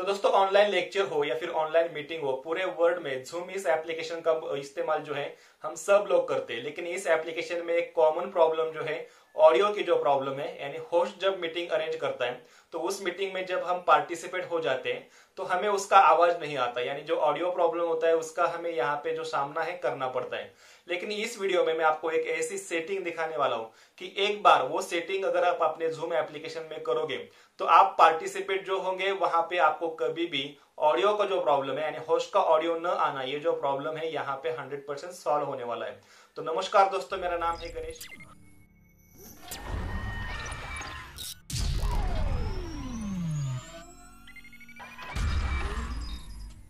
तो दोस्तों online lecture हो या फिर ऑनलाइन मीटिंग हो पूरे वर्ल्ड में जूम इस एप्लीकेशन का इस्तेमाल जो है हम सब लोग करते हैं लेकिन इस एप्लीकेशन में एक कॉमन प्रॉब्लम जो है ऑडियो की जो प्रॉब्लम है यानी होस्ट जब मीटिंग अरेंज करता है तो उस मीटिंग में जब हम पार्टिसिपेट हो जाते हैं तो हमें उसका आवाज नहीं आता यानी जो ऑडियो प्रॉब्लम होता है उसका हमें यहाँ पे जो सामना है करना पड़ता है लेकिन इस वीडियो में मैं आपको एक ऐसी सेटिंग दिखाने वाला हूँ कि एक बार वो सेटिंग अगर आप अपने जूम एप्लीकेशन में करोगे तो आप पार्टिसिपेट जो होंगे वहां पे आपको कभी भी ऑडियो का जो प्रॉब्लम है यानी होस्ट का ऑडियो न आना ये जो प्रॉब्लम है यहाँ पे हंड्रेड परसेंट सॉल्व होने वाला है तो नमस्कार दोस्तों मेरा नाम है गणेश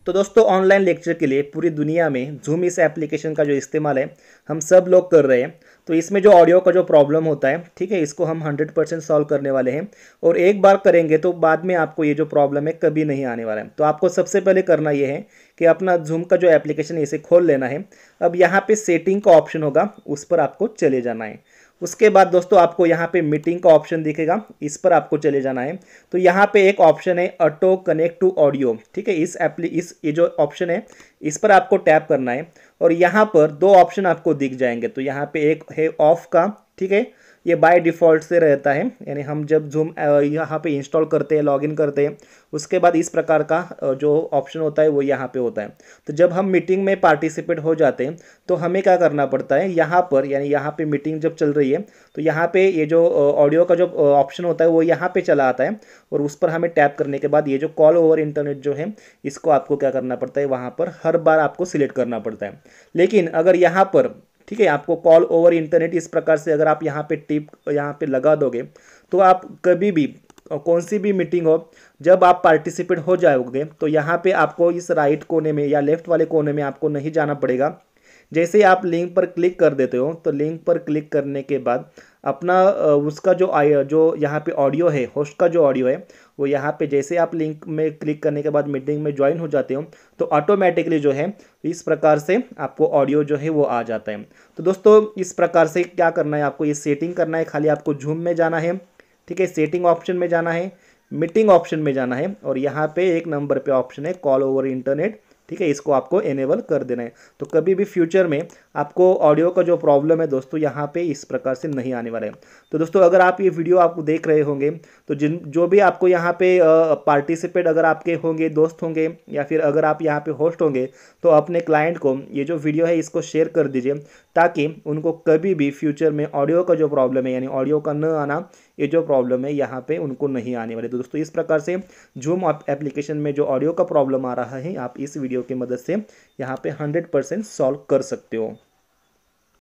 तो दोस्तों ऑनलाइन लेक्चर के लिए पूरी दुनिया में जूम इस एप्लीकेशन का जो इस्तेमाल है हम सब लोग कर रहे हैं तो इसमें जो ऑडियो का जो प्रॉब्लम होता है ठीक है इसको हम 100 परसेंट सॉल्व करने वाले हैं और एक बार करेंगे तो बाद में आपको ये जो प्रॉब्लम है कभी नहीं आने वाला है तो आपको सबसे पहले करना ये है कि अपना जूम का जो एप्लीकेशन है इसे खोल लेना है अब यहाँ पर सेटिंग का ऑप्शन होगा उस पर आपको चले जाना है उसके बाद दोस्तों आपको यहाँ पे मीटिंग का ऑप्शन दिखेगा इस पर आपको चले जाना है तो यहाँ पे एक ऑप्शन है ऑटो कनेक्ट टू ऑडियो ठीक है इस एप्ली इस ये जो ऑप्शन है इस पर आपको टैप करना है और यहाँ पर दो ऑप्शन आपको दिख जाएंगे तो यहाँ पे एक है ऑफ का ठीक है ये बाय डिफ़ॉल्ट से रहता है यानी हम जब जूम यहाँ पे इंस्टॉल करते हैं लॉगिन करते हैं उसके बाद इस प्रकार का जो ऑप्शन होता है वो यहाँ पे होता है तो जब हम मीटिंग में पार्टिसिपेट हो जाते हैं तो हमें क्या करना पड़ता है यहाँ पर यानी यहाँ पे मीटिंग जब चल रही है तो यहाँ पे ये जो ऑडियो का जो ऑप्शन होता है वो यहाँ पर चला आता है और उस पर हमें टैप करने के बाद ये जो कॉल ओवर इंटरनेट जो है इसको आपको क्या करना पड़ता है वहाँ पर हर बार आपको सिलेक्ट करना पड़ता है लेकिन अगर यहाँ पर ठीक है आपको कॉल ओवर इंटरनेट इस प्रकार से अगर आप यहाँ पे टिप यहाँ पे लगा दोगे तो आप कभी भी कौन सी भी मीटिंग हो जब आप पार्टिसिपेट हो जाओगे तो यहाँ पे आपको इस राइट कोने में या लेफ्ट वाले कोने में आपको नहीं जाना पड़ेगा जैसे ही आप लिंक पर क्लिक कर देते हो तो लिंक पर क्लिक करने के बाद अपना उसका जो आई जो यहाँ पे ऑडियो है होस्ट का जो ऑडियो है वो यहाँ पे जैसे आप लिंक में क्लिक करने के बाद मीटिंग में ज्वाइन हो जाते हो तो ऑटोमेटिकली जो है इस प्रकार से आपको ऑडियो जो है वो आ जाता है तो दोस्तों इस प्रकार से क्या करना है आपको ये सेटिंग करना है खाली आपको झूम में जाना है ठीक है सेटिंग ऑप्शन में जाना है मीटिंग ऑप्शन में जाना है और यहाँ पे एक नंबर पे ऑप्शन है कॉल ओवर इंटरनेट ठीक है इसको आपको एनेबल कर देना है तो कभी भी फ्यूचर में आपको ऑडियो का जो प्रॉब्लम है दोस्तों यहाँ पे इस प्रकार से नहीं आने वाला है तो दोस्तों अगर आप ये वीडियो आपको देख रहे होंगे तो जिन जो भी आपको यहाँ पे पार्टिसिपेट अगर आपके होंगे दोस्त होंगे या फिर अगर आप यहाँ पे होस्ट होंगे तो अपने क्लाइंट को ये जो वीडियो है इसको शेयर कर दीजिए ताकि उनको कभी भी फ्यूचर में ऑडियो का जो प्रॉब्लम है यानी ऑडियो का न आना ये जो प्रॉब्लम है यहाँ पे उनको नहीं आने वाली तो दोस्तों इस प्रकार से जूम एप्लीकेशन में जो ऑडियो का प्रॉब्लम आ रहा है आप इस वीडियो की मदद से यहाँ पे हंड्रेड परसेंट सॉल्व कर सकते हो